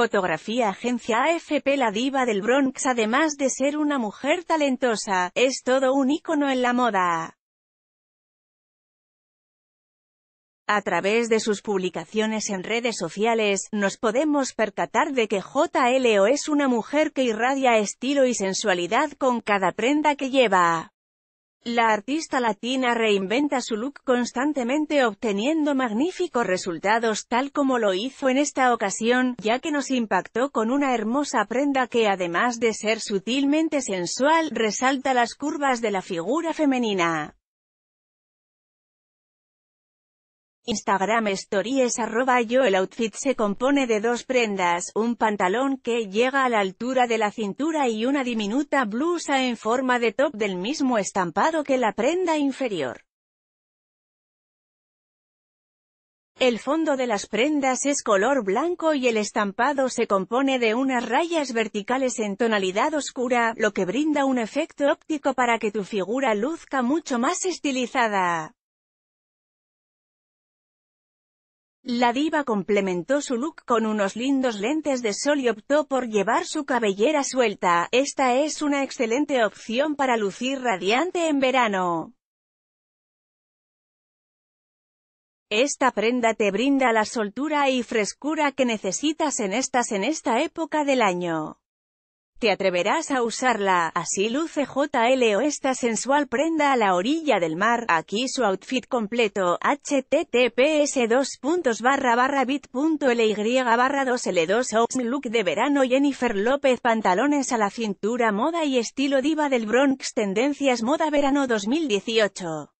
Fotografía Agencia AFP La diva del Bronx además de ser una mujer talentosa, es todo un ícono en la moda. A través de sus publicaciones en redes sociales, nos podemos percatar de que JLO es una mujer que irradia estilo y sensualidad con cada prenda que lleva. La artista latina reinventa su look constantemente obteniendo magníficos resultados tal como lo hizo en esta ocasión, ya que nos impactó con una hermosa prenda que además de ser sutilmente sensual, resalta las curvas de la figura femenina. Instagram Stories arroba yo el outfit se compone de dos prendas, un pantalón que llega a la altura de la cintura y una diminuta blusa en forma de top del mismo estampado que la prenda inferior. El fondo de las prendas es color blanco y el estampado se compone de unas rayas verticales en tonalidad oscura, lo que brinda un efecto óptico para que tu figura luzca mucho más estilizada. La diva complementó su look con unos lindos lentes de sol y optó por llevar su cabellera suelta, esta es una excelente opción para lucir radiante en verano. Esta prenda te brinda la soltura y frescura que necesitas en estas en esta época del año. ¿Te atreverás a usarla? Así luce o esta sensual prenda a la orilla del mar. Aquí su outfit completo, https bit.ly barra 2L2 Look de verano Jennifer López Pantalones a la cintura Moda y estilo diva del Bronx Tendencias Moda Verano 2018